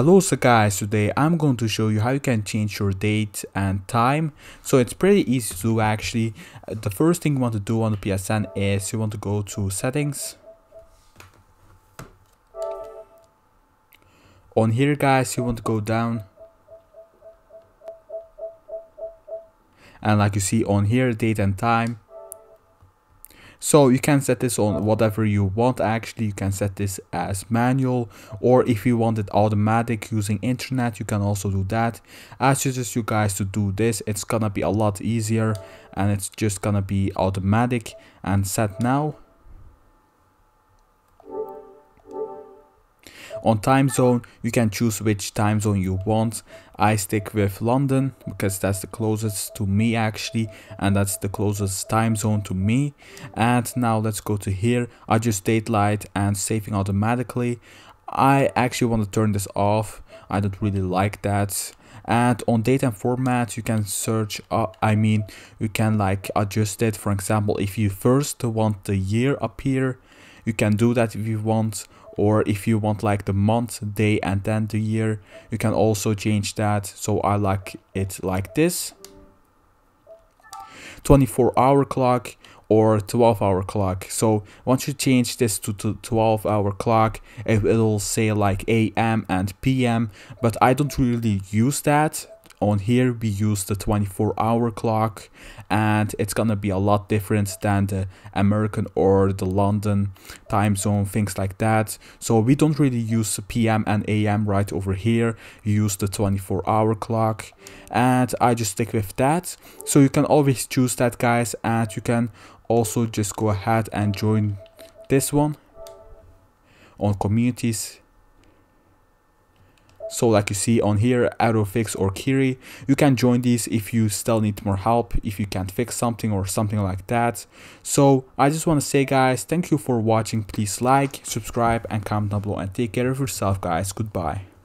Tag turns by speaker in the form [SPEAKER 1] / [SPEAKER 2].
[SPEAKER 1] Hello so guys, today I'm going to show you how you can change your date and time. So it's pretty easy to do actually. Uh, the first thing you want to do on the PSN is you want to go to settings. On here guys, you want to go down. And like you see on here, date and time. So you can set this on whatever you want actually, you can set this as manual or if you want it automatic using internet you can also do that. I suggest you guys to do this, it's gonna be a lot easier and it's just gonna be automatic and set now On time zone, you can choose which time zone you want. I stick with London because that's the closest to me actually and that's the closest time zone to me. And now let's go to here, adjust date light and saving automatically. I actually want to turn this off. I don't really like that and on date and format you can search uh, i mean you can like adjust it for example if you first want the year up here you can do that if you want or if you want like the month, day and then the year, you can also change that. So I like it like this. 24 hour clock or 12 hour clock. So once you change this to, to 12 hour clock, it will say like AM and PM, but I don't really use that on here we use the 24 hour clock and it's gonna be a lot different than the American or the London time zone things like that so we don't really use PM and AM right over here use the 24 hour clock and I just stick with that so you can always choose that guys and you can also just go ahead and join this one on communities so like you see on here, AutoFix or Kiri, you can join these if you still need more help, if you can't fix something or something like that. So I just want to say guys, thank you for watching, please like, subscribe and comment down below and take care of yourself guys, goodbye.